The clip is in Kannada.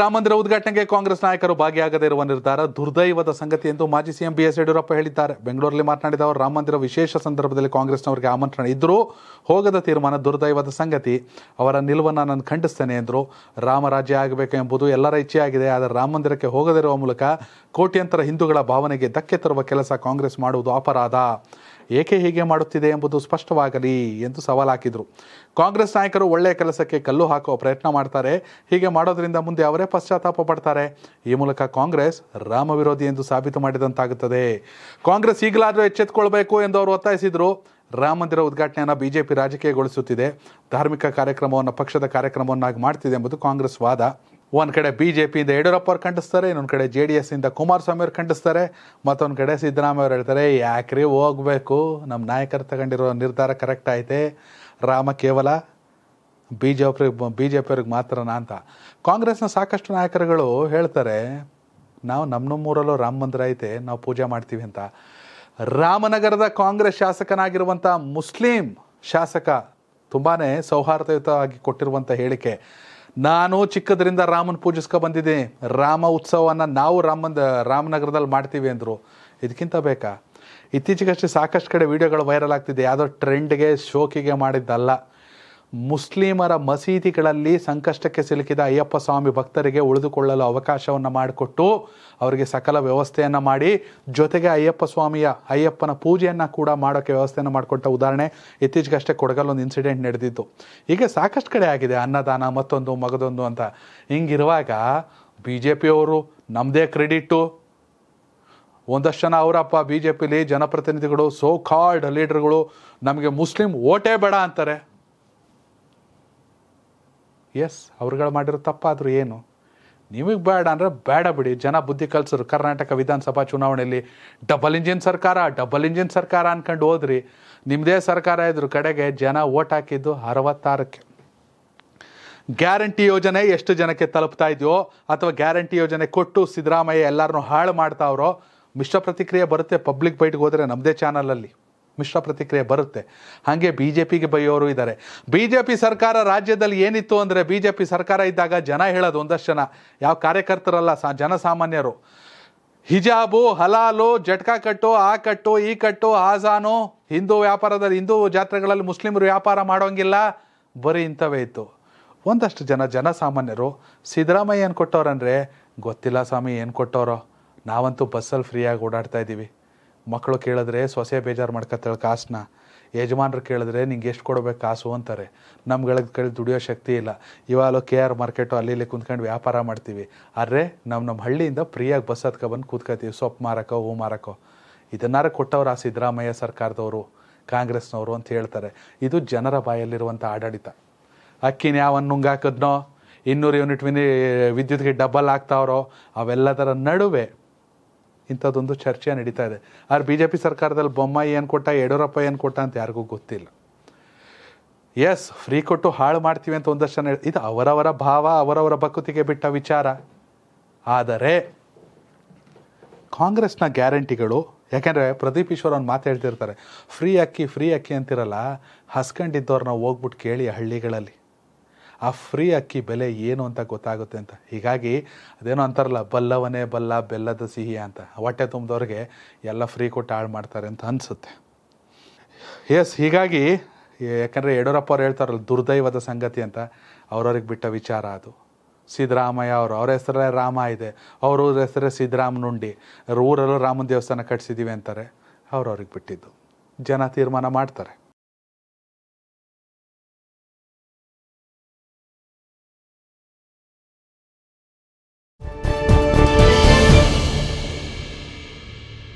ರಾಮಮಂದಿರ ಉದ್ಘಾಟನೆಗೆ ಕಾಂಗ್ರೆಸ್ ನಾಯಕರು ಭಾಗಿಯಾಗದೇ ಇರುವ ನಿರ್ಧಾರ ದುರ್ದೈವದ ಸಂಗತಿ ಎಂದು ಮಾಜಿ ಸಿಎಂ ಬಿಎಸ್ ಯಡಿಯೂರಪ್ಪ ಹೇಳಿದ್ದಾರೆ ಬೆಂಗಳೂರಲ್ಲಿ ಮಾತನಾಡಿದ ಅವರು ರಾಮ ಮಂದಿರ ವಿಶೇಷ ಸಂದರ್ಭದಲ್ಲಿ ಕಾಂಗ್ರೆಸ್ನವರಿಗೆ ಆಮಂತ್ರಣ ಇದ್ದರೂ ಹೋಗದ ತೀರ್ಮಾನ ದುರ್ದೈವದ ಸಂಗತಿ ಅವರ ನಿಲುವನ್ನು ನಾನು ಖಂಡಿಸ್ತೇನೆ ಎಂದರು ರಾಮರಾಜ್ಯ ಆಗಬೇಕು ಎಂಬುದು ಎಲ್ಲರ ಇಚ್ಛೆಯಾಗಿದೆ ಆದರೆ ರಾಮ ಮಂದಿರಕ್ಕೆ ಹೋಗದಿರುವ ಮೂಲಕ ಕೋಟ್ಯಂತರ ಹಿಂದೂಗಳ ಭಾವನೆಗೆ ಧಕ್ಕೆ ತರುವ ಕೆಲಸ ಕಾಂಗ್ರೆಸ್ ಮಾಡುವುದು ಅಪರಾಧ ಏಕೆ ಹೀಗೆ ಮಾಡುತ್ತಿದೆ ಎಂಬುದು ಸ್ಪಷ್ಟವಾಗಲಿ ಎಂದು ಸವಾಲು ಹಾಕಿದರು ಕಾಂಗ್ರೆಸ್ ನಾಯಕರು ಒಳ್ಳೆಯ ಕೆಲಸಕ್ಕೆ ಕಲ್ಲು ಹಾಕುವ ಪ್ರಯತ್ನ ಮಾಡ್ತಾರೆ ಹೀಗೆ ಮಾಡೋದ್ರಿಂದ ಮುಂದೆ ಅವರೇ ಪಶ್ಚಾತ್ತಾಪ ಪಡ್ತಾರೆ ಈ ಮೂಲಕ ಕಾಂಗ್ರೆಸ್ ರಾಮ ವಿರೋಧಿ ಎಂದು ಸಾಬೀತು ಮಾಡಿದಂತಾಗುತ್ತದೆ ಕಾಂಗ್ರೆಸ್ ಈಗಲಾದರೂ ಎಚ್ಚೆತ್ತುಕೊಳ್ಬೇಕು ಎಂದು ಅವರು ಒತ್ತಾಯಿಸಿದರು ರಾಮ ಮಂದಿರ ಉದ್ಘಾಟನೆಯನ್ನು ಬಿಜೆಪಿ ರಾಜಕೀಯಗೊಳಿಸುತ್ತಿದೆ ಧಾರ್ಮಿಕ ಕಾರ್ಯಕ್ರಮವನ್ನು ಪಕ್ಷದ ಕಾರ್ಯಕ್ರಮವನ್ನಾಗಿ ಮಾಡ್ತಿದೆ ಎಂಬುದು ಕಾಂಗ್ರೆಸ್ ವಾದ ಒಂದು ಕಡೆ ಬಿ ಜೆ ಪಿಯಿಂದ ಯಡಿಯೂರಪ್ಪ ಅವ್ರು ಖಂಡಿಸ್ತಾರೆ ಇನ್ನೊಂದು ಕಡೆ ಜೆ ಡಿ ಎಸ್ಸಿಂದ ಕುಮಾರಸ್ವಾಮಿ ಅವ್ರು ಖಂಡಿಸ್ತಾರೆ ಮತ್ತೊಂದು ಕಡೆ ಸಿದ್ದರಾಮಯ್ಯ ಅವ್ರು ಹೇಳ್ತಾರೆ ಯಾಕ್ರಿ ಹೋಗಬೇಕು ನಮ್ಮ ನಾಯಕರು ತಗೊಂಡಿರೋ ನಿರ್ಧಾರ ಕರೆಕ್ಟ್ ಐತೆ ರಾಮ ಕೇವಲ B J P B J ಪಿಯವ್ರಿಗೆ ಮಾತ್ರನಾ ಅಂತ ಕಾಂಗ್ರೆಸ್ನ ಸಾಕಷ್ಟು ನಾಯಕರುಗಳು ಹೇಳ್ತಾರೆ ನಾವು ನಮ್ಮ ನಮ್ಮೂರಲ್ಲೂ ರಾಮ ಮಂದಿರ ಐತೆ ನಾವು ಪೂಜೆ ಮಾಡ್ತೀವಿ ಅಂತ ರಾಮನಗರದ ಕಾಂಗ್ರೆಸ್ ಶಾಸಕನಾಗಿರುವಂಥ ಮುಸ್ಲಿಂ ಶಾಸಕ ತುಂಬಾ ಸೌಹಾರ್ದಯುತವಾಗಿ ಕೊಟ್ಟಿರುವಂಥ ಹೇಳಿಕೆ ನಾನು ಚಿಕ್ಕದ್ರಿಂದ ರಾಮನ ಪೂಜಿಸ್ಕೊ ಬಂದಿದ್ದೀನಿ ರಾಮ ಉತ್ಸವವನ್ನು ನಾವು ರಾಮನ ರಾಮನಗರದಲ್ಲಿ ಮಾಡ್ತೀವಿ ಅಂದರು ಇದಕ್ಕಿಂತ ಬೇಕಾ ಇತ್ತೀಚೆಗಷ್ಟೇ ಸಾಕಷ್ಟು ಕಡೆ ವೀಡಿಯೋಗಳು ವೈರಲ್ ಆಗ್ತಿದೆ ಯಾವುದೋ ಟ್ರೆಂಡ್ಗೆ ಶೋಕಿಗೆ ಮಾಡಿದ್ದಲ್ಲ ಮುಸ್ಲಿಮರ ಮಸೀದಿಗಳಲ್ಲಿ ಸಂಕಷ್ಟಕ್ಕೆ ಸಿಲುಕಿದ ಅಯ್ಯಪ್ಪ ಸ್ವಾಮಿ ಭಕ್ತರಿಗೆ ಉಳಿದುಕೊಳ್ಳಲು ಅವಕಾಶವನ್ನು ಮಾಡಿಕೊಟ್ಟು ಅವರಿಗೆ ಸಕಲ ವ್ಯವಸ್ಥೆಯನ್ನು ಮಾಡಿ ಜೊತೆಗೆ ಅಯ್ಯಪ್ಪ ಸ್ವಾಮಿಯ ಅಯ್ಯಪ್ಪನ ಪೂಜೆಯನ್ನು ಕೂಡ ಮಾಡೋಕ್ಕೆ ವ್ಯವಸ್ಥೆಯನ್ನು ಮಾಡಿಕೊಟ್ಟ ಉದಾಹರಣೆ ಇತ್ತೀಚೆಗಷ್ಟೇ ಕೊಡಗಲ್ಲೊಂದು ಇನ್ಸಿಡೆಂಟ್ ನಡೆದಿದ್ದು ಈಗ ಸಾಕಷ್ಟು ಕಡೆ ಆಗಿದೆ ಅನ್ನದಾನ ಮತ್ತೊಂದು ಮಗದೊಂದು ಅಂತ ಹಿಂಗಿರುವಾಗ ಬಿ ಜೆ ಪಿಯವರು ನಮ್ಮದೇ ಕ್ರೆಡಿಟ್ಟು ಒಂದಷ್ಟು ಜನ ಅವರಪ್ಪ ಬಿ ಜೆ ಪಿಲಿ ಜನಪ್ರತಿನಿಧಿಗಳು ಸೋ ಕಾರ್ಡ್ ಲೀಡರ್ಗಳು ನಮಗೆ ಮುಸ್ಲಿಂ ಓಟೇ ಬೇಡ ಅಂತಾರೆ ಎಸ್ ಅವ್ರುಗಳು ಮಾಡಿರೋ ತಪ್ಪಾದರೂ ಏನು ನಿಮಗೆ ಬೇಡ ಅಂದರೆ ಬೇಡ ಬಿಡಿ ಜನ ಬುದ್ಧಿ ಕಲಿಸರು ಕರ್ನಾಟಕ ವಿಧಾನಸಭಾ ಚುನಾವಣೆಯಲ್ಲಿ ಡಬಲ್ ಇಂಜಿನ್ ಸರ್ಕಾರ ಡಬಲ್ ಇಂಜಿನ್ ಸರ್ಕಾರ ಅಂದ್ಕೊಂಡು ಹೋದ್ರಿ ನಿಮ್ಮದೇ ಸರ್ಕಾರ ಇದ್ರು ಕಡೆಗೆ ಜನ ಓಟ್ ಹಾಕಿದ್ದು ಅರವತ್ತಾರಕ್ಕೆ ಗ್ಯಾರಂಟಿ ಯೋಜನೆ ಎಷ್ಟು ಜನಕ್ಕೆ ತಲುಪ್ತಾ ಇದೆಯೋ ಅಥವಾ ಗ್ಯಾರಂಟಿ ಯೋಜನೆ ಕೊಟ್ಟು ಸಿದ್ದರಾಮಯ್ಯ ಎಲ್ಲರನ್ನೂ ಹಾಳು ಮಾಡ್ತಾವ್ರೋ ಮಿಶ್ರ ಪ್ರತಿಕ್ರಿಯೆ ಬರುತ್ತೆ ಪಬ್ಲಿಕ್ ಬೈಟ್ಗೆ ಹೋದರೆ ನಮ್ಮದೇ ಚಾನಲಲ್ಲಿ ಮಿಶ್ರ ಪ್ರತಿಕ್ರಿಯೆ ಬರುತ್ತೆ ಹಾಗೆ ಬಿ ಜೆ ಪಿಗೆ ಬೈಯೋರು ಇದ್ದಾರೆ ಬಿ ಜೆ ಪಿ ಸರ್ಕಾರ ರಾಜ್ಯದಲ್ಲಿ ಏನಿತ್ತು ಅಂದರೆ ಬಿ ಜೆ ಪಿ ಸರ್ಕಾರ ಇದ್ದಾಗ ಜನ ಹೇಳೋದು ಒಂದಷ್ಟು ಜನ ಯಾವ ಕಾರ್ಯಕರ್ತರಲ್ಲ ಸಾ ಜನಸಾಮಾನ್ಯರು ಹಿಜಾಬು ಹಲಾಲು ಜಟ್ಕಾ ಕಟ್ಟು ಆ ಕಟ್ಟು ಈ ಕಟ್ಟು ಆಜಾನು ಹಿಂದೂ ವ್ಯಾಪಾರದಲ್ಲಿ ಹಿಂದೂ ಜಾತ್ರೆಗಳಲ್ಲಿ ಮುಸ್ಲಿಮರು ವ್ಯಾಪಾರ ಮಾಡೋಂಗಿಲ್ಲ ಬರೀ ಇಂಥವೇ ಇತ್ತು ಒಂದಷ್ಟು ಜನ ಜನಸಾಮಾನ್ಯರು ಸಿದ್ದರಾಮಯ್ಯ ಏನು ಕೊಟ್ಟವ್ರಂದರೆ ಗೊತ್ತಿಲ್ಲ ಸ್ವಾಮಿ ಏನು ಕೊಟ್ಟವರೋ ನಾವಂತೂ ಬಸ್ಸಲ್ಲಿ ಫ್ರೀಯಾಗಿ ಓಡಾಡ್ತಾ ಇದ್ದೀವಿ ಮಕ್ಕಳು ಕೇಳಿದ್ರೆ ಸೊಸೆ ಬೇಜಾರು ಮಾಡ್ಕೊತಾಳೆ ಕಾಸನ್ನ ಯಜಮಾನ್ರು ಕೇಳಿದ್ರೆ ನಿಂಗೆ ಎಷ್ಟು ಕೊಡಬೇಕು ಕಾಸು ಅಂತಾರೆ ನಮ್ಗಳ ಕಡೆ ದುಡಿಯೋ ಶಕ್ತಿ ಇಲ್ಲ ಇವಾಗ ಕೆ ಆರ್ ಮಾರ್ಕೆಟು ಅಲ್ಲಿ ಇಲ್ಲಿ ಕುಂತ್ಕೊಂಡು ವ್ಯಾಪಾರ ಮಾಡ್ತೀವಿ ಆದರೆ ನಮ್ಮ ನಮ್ಮ ಹಳ್ಳಿಯಿಂದ ಫ್ರೀಯಾಗಿ ಬಸ್ ಹತ್ಕೊ ಬಂದು ಕೂತ್ಕೊತೀವಿ ಸೊಪ್ಪು ಮಾರಕೋ ಹೂ ಮಾರಕೋ ಇದನ್ನಾರು ಕೊಟ್ಟವ್ರು ಆ ಸಿದ್ದರಾಮಯ್ಯ ಸರ್ಕಾರದವರು ಕಾಂಗ್ರೆಸ್ನವರು ಅಂತ ಹೇಳ್ತಾರೆ ಇದು ಜನರ ಬಾಯಲ್ಲಿರುವಂಥ ಆಡಳಿತ ಅಕ್ಕಿನ ಯಾವನ್ನ ಹಾಕಿದ್ನೋ ಇನ್ನೂರು ಯೂನಿಟ್ ವಿನಿ ವಿದ್ಯುತ್ಗೆ ಡಬ್ಬಲ್ ಆಗ್ತಾವ್ರೋ ಅವೆಲ್ಲದರ ನಡುವೆ ಇಂಥದ್ದೊಂದು ಚರ್ಚೆ ನಡೀತಾ ಇದೆ ಆದ್ರೆ ಬಿ ಜೆ ಪಿ ಸರ್ಕಾರದಲ್ಲಿ ಬೊಮ್ಮಾಯಿ ಏನು ಕೊಟ್ಟ ಯಡಿಯೂರಪ್ಪ ಏನು ಕೊಟ್ಟ ಅಂತ ಯಾರಿಗೂ ಗೊತ್ತಿಲ್ಲ ಎಸ್ ಫ್ರೀ ಕೊಟ್ಟು ಹಾಳು ಮಾಡ್ತೀವಿ ಅಂತ ಒಂದಷ್ಟು ಜನ ಇದು ಅವರವರ ಭಾವ ಅವರವರ ಬಕುತಿಗೆ ಬಿಟ್ಟ ವಿಚಾರ ಆದರೆ ಕಾಂಗ್ರೆಸ್ನ ಗ್ಯಾರಂಟಿಗಳು ಯಾಕೆಂದರೆ ಪ್ರದೀಪ್ ಈಶ್ವರ್ ಅವ್ನು ಮಾತು ಹೇಳ್ತಿರ್ತಾರೆ ಫ್ರೀ ಅಕ್ಕಿ ಫ್ರೀ ಅಕ್ಕಿ ಅಂತಿರಲ್ಲ ಹಸ್ಕೊಂಡಿದ್ದವ್ರನ್ನ ಹೋಗ್ಬಿಟ್ಟು ಕೇಳಿ ಹಳ್ಳಿಗಳಲ್ಲಿ ಆ ಫ್ರೀ ಅಕ್ಕಿ ಬೆಲೆ ಏನು ಅಂತ ಗೊತ್ತಾಗುತ್ತೆ ಅಂತ ಹೀಗಾಗಿ ಅದೇನೋ ಅಂತಾರಲ್ಲ ಬಲ್ಲವನೇ ಬಲ್ಲ ಬೆಲ್ಲದ ಸಿಹಿ ಅಂತ ಹೊಟ್ಟೆ ತುಂಬಿದವ್ರಿಗೆ ಎಲ್ಲ ಫ್ರೀ ಕೊಟ್ಟು ಹಾಳು ಮಾಡ್ತಾರೆ ಅಂತ ಅನಿಸುತ್ತೆ ಎಸ್ ಹೀಗಾಗಿ ಯಾಕಂದರೆ ಯಡಿಯೂರಪ್ಪ ಅವ್ರು ಹೇಳ್ತಾರಲ್ಲ ದುರ್ದೈವದ ಸಂಗತಿ ಅಂತ ಅವ್ರವ್ರಿಗೆ ಬಿಟ್ಟ ವಿಚಾರ ಅದು ಸಿದ್ದರಾಮಯ್ಯ ಅವರು ಅವ್ರ ಹೆಸರೇ ರಾಮ ಇದೆ ಅವ್ರ ಹೆಸರೇ ಸಿದ್ದರಾಮನುಂಡಿ ಊರಲ್ಲೂ ರಾಮನ ದೇವಸ್ಥಾನ ಕಟ್ಸಿದ್ದೀವಿ ಅಂತಾರೆ ಅವ್ರವ್ರಿಗೆ ಬಿಟ್ಟಿದ್ದು ಜನ ತೀರ್ಮಾನ ಮಾಡ್ತಾರೆ